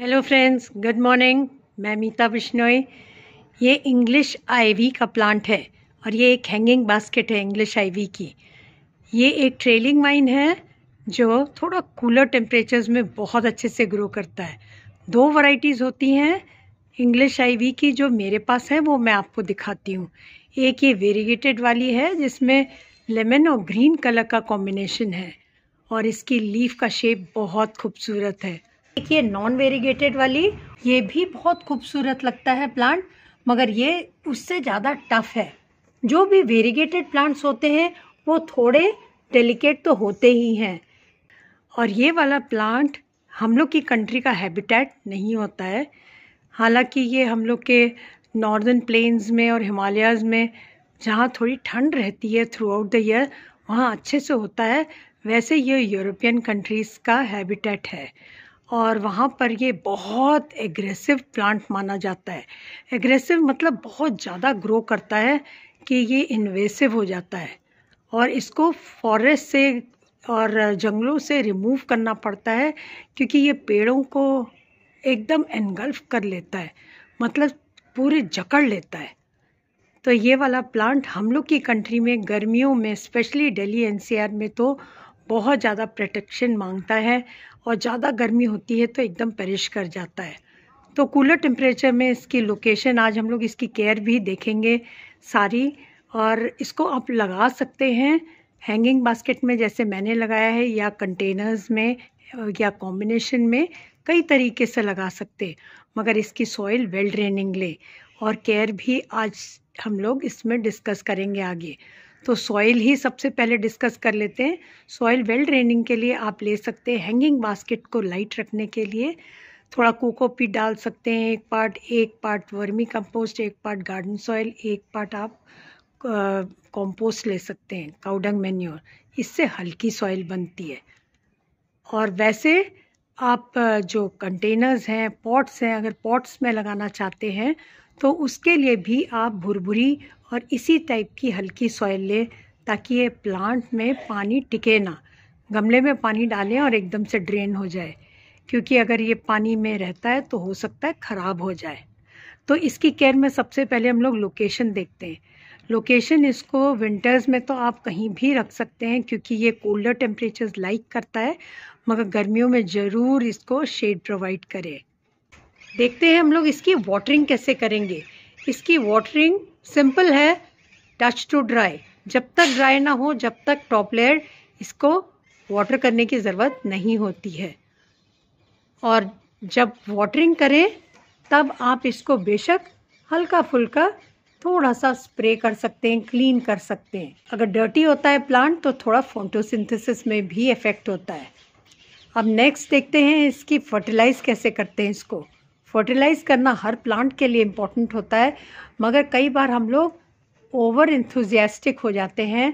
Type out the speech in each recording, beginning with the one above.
hello friends good morning मैं मीता बिश्नोई ये English ivy का प्लांट है और ये एक हैंगिंग बास्केट है इंग्लिश आईवी की ये एक ट्रेलिंग वाइन है जो थोड़ा कूलर टेम्परेचर्स में बहुत अच्छे से ग्रो करता है दो वैरायटीज़ होती हैं इंग्लिश आईवी की जो मेरे पास है वो मैं आपको दिखाती हूँ एक ये वेरीगेटेड वाली है जिसमें लेमन और ग्रीन कलर का कॉम्बिनेशन है और इसकी लीफ का शेप बहुत खूबसूरत है देखिए नॉन वेरीगेटेड वाली ये भी बहुत खूबसूरत लगता है प्लांट मगर ये उससे ज़्यादा टफ है जो भी वेरीगेटेड प्लांट्स होते हैं वो थोड़े डेलिकेट तो होते ही हैं और ये वाला प्लांट हम लोग की कंट्री का हैबिटेट नहीं होता है हालांकि ये हम लोग के नॉर्दर्न प्लेन्स में और हिमालयाज़ में जहाँ थोड़ी ठंड रहती है थ्रू आउट द ईयर वहाँ अच्छे से होता है वैसे ये यूरोपियन कंट्रीज़ का हैबिटेट है और वहाँ पर ये बहुत एग्रेसिव प्लांट माना जाता है एग्रेसिव मतलब बहुत ज़्यादा ग्रो करता है कि ये इन्वेसिव हो जाता है और इसको फॉरेस्ट से और जंगलों से रिमूव करना पड़ता है क्योंकि ये पेड़ों को एकदम एनगल्फ कर लेता है मतलब पूरे जकड़ लेता है तो ये वाला प्लांट हम लोग की कंट्री में गर्मियों में स्पेशली दिल्ली एनसीआर में तो बहुत ज़्यादा प्रोटेक्शन मांगता है और ज़्यादा गर्मी होती है तो एकदम परिश कर जाता है तो कूलर टेम्परेचर में इसकी लोकेशन आज हम लोग इसकी केयर भी देखेंगे सारी और इसको आप लगा सकते हैं हैंगिंग बास्केट में जैसे मैंने लगाया है या कंटेनर्स में या कॉम्बिनेशन में कई तरीके से लगा सकते मगर इसकी सॉइल वेल ड्रेनिंग ले और केयर भी आज हम लोग इसमें डिस्कस करेंगे आगे तो सॉइल ही सबसे पहले डिस्कस कर लेते हैं सॉइल वेल ड्रेनिंग के लिए आप ले सकते हैं हैंगिंग बास्केट को लाइट रखने के लिए थोड़ा कोकोपीट डाल सकते हैं एक पार्ट एक पार्ट वर्मी कंपोस्ट एक पार्ट गार्डन सॉइल एक पार्ट आप कंपोस्ट ले सकते हैं काउडंग मेन्योर इससे हल्की सॉइल बनती है और वैसे आप जो कंटेनर्स हैं पॉट्स हैं अगर पॉट्स में लगाना चाहते हैं तो उसके लिए भी आप भुरभुरी और इसी टाइप की हल्की सॉइल लें ताकि ये प्लांट में पानी टिके ना गमले में पानी डालें और एकदम से ड्रेन हो जाए क्योंकि अगर ये पानी में रहता है तो हो सकता है ख़राब हो जाए तो इसकी केयर में सबसे पहले हम लोग लोकेशन देखते हैं लोकेशन इसको विंटर्स में तो आप कहीं भी रख सकते हैं क्योंकि ये कोल्डर टेम्परेचर्स लाइक करता है मगर गर्मियों में ज़रूर इसको शेड प्रोवाइड करें देखते हैं हम लोग इसकी वाटरिंग कैसे करेंगे इसकी वाटरिंग सिंपल है टच टू ड्राई जब तक ड्राई ना हो जब तक टॉप लेयर इसको वाटर करने की ज़रूरत नहीं होती है और जब वाटरिंग करें तब आप इसको बेशक हल्का फुल्का थोड़ा सा स्प्रे कर सकते हैं क्लीन कर सकते हैं अगर डर्टी होता है प्लांट तो थोड़ा फोटोसिंथेसिस में भी इफ़ेक्ट होता है अब नेक्स्ट देखते हैं इसकी फर्टिलाइज कैसे करते हैं इसको फर्टिलाइज करना हर प्लांट के लिए इम्पॉर्टेंट होता है मगर कई बार हम लोग ओवर इंथुजियास्टिक हो जाते हैं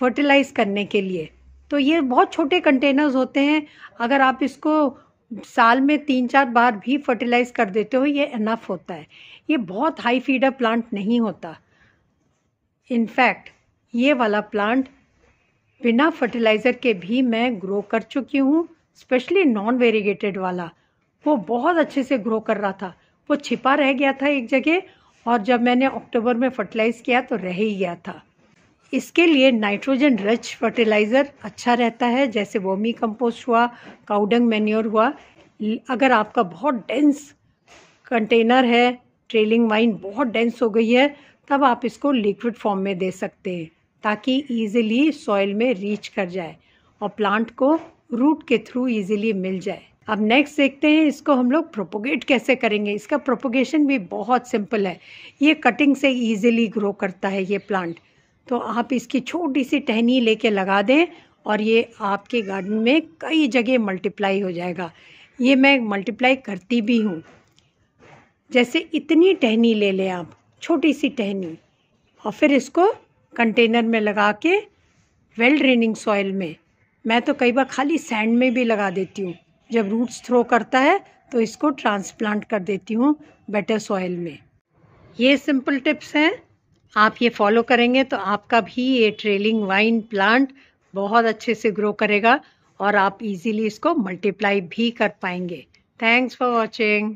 फर्टिलाइज करने के लिए तो ये बहुत छोटे कंटेनर्स होते हैं अगर आप इसको साल में तीन चार बार भी फर्टिलाइज कर देते हो ये इनफ होता है ये बहुत हाई फीडर प्लांट नहीं होता इनफैक्ट ये वाला प्लांट बिना फर्टिलाइज़र के भी मैं ग्रो कर चुकी हूँ स्पेशली नॉन वेरीगेटेड वाला वो बहुत अच्छे से ग्रो कर रहा था वो छिपा रह गया था एक जगह और जब मैंने अक्टूबर में फर्टिलाइज़ किया तो रह ही गया था इसके लिए नाइट्रोजन रच फर्टिलाइज़र अच्छा रहता है जैसे वोमी कंपोस्ट हुआ काउडंग मैन्योर हुआ अगर आपका बहुत डेंस कंटेनर है ट्रेलिंग वाइन बहुत डेंस हो गई है तब आप इसको लिक्विड फॉर्म में दे सकते हैं ताकि ईजिली सॉइल में रीच कर जाए और प्लांट को रूट के थ्रू ईजिली मिल जाए अब नेक्स्ट देखते हैं इसको हम लोग प्रोपोगेट कैसे करेंगे इसका प्रोपोगेशन भी बहुत सिंपल है ये कटिंग से ईजिली ग्रो करता है ये प्लांट तो आप इसकी छोटी सी टहनी लेके लगा दें और ये आपके गार्डन में कई जगह मल्टीप्लाई हो जाएगा ये मैं मल्टीप्लाई करती भी हूँ जैसे इतनी टहनी ले लें आप छोटी सी टहनी और फिर इसको कंटेनर में लगा के वेल ड्रेनिंग सॉइल में मैं तो कई बार खाली सैंड में भी लगा देती हूँ जब रूट्स थ्रो करता है तो इसको ट्रांसप्लांट कर देती हूँ बेटर सॉइल में ये सिंपल टिप्स हैं आप ये फॉलो करेंगे तो आपका भी ये ट्रेलिंग वाइन प्लांट बहुत अच्छे से ग्रो करेगा और आप इजीली इसको मल्टीप्लाई भी कर पाएंगे थैंक्स फॉर वॉचिंग